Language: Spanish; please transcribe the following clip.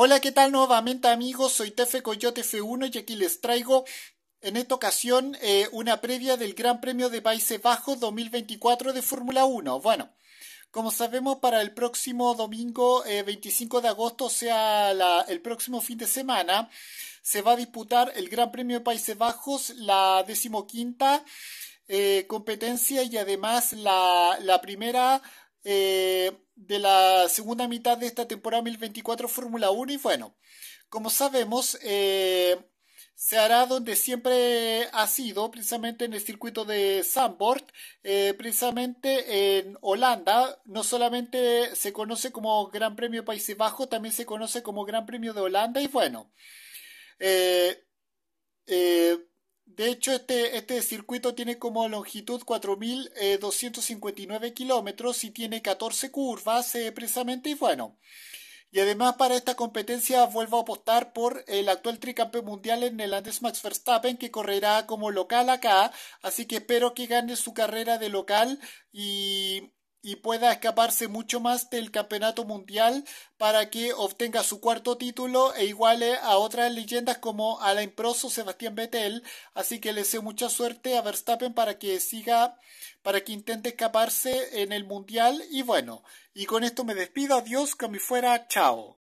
Hola, ¿qué tal nuevamente amigos? Soy Tefe Coyote F1 y aquí les traigo en esta ocasión eh, una previa del Gran Premio de Países Bajos 2024 de Fórmula 1. Bueno, como sabemos para el próximo domingo 25 eh, de agosto, o sea el próximo fin de semana, se va a disputar el Gran Premio de Países Bajos, la decimoquinta eh, competencia y además la primera eh, de la segunda mitad de esta temporada 2024 Fórmula 1 y bueno, como sabemos, eh, se hará donde siempre ha sido, precisamente en el circuito de Zandvoort, eh, precisamente en Holanda. No solamente se conoce como Gran Premio Países Bajos, también se conoce como Gran Premio de Holanda. Y bueno, de hecho, este, este, circuito tiene como longitud 4.259 eh, kilómetros y tiene 14 curvas eh, precisamente y bueno. Y además para esta competencia vuelvo a apostar por el actual tricampeón mundial en el Andes Max Verstappen que correrá como local acá, así que espero que gane su carrera de local y y pueda escaparse mucho más del campeonato mundial para que obtenga su cuarto título e iguale a otras leyendas como a la o Sebastián Vettel. Así que le deseo mucha suerte a Verstappen para que siga, para que intente escaparse en el mundial. Y bueno, y con esto me despido. Adiós, que me fuera. Chao.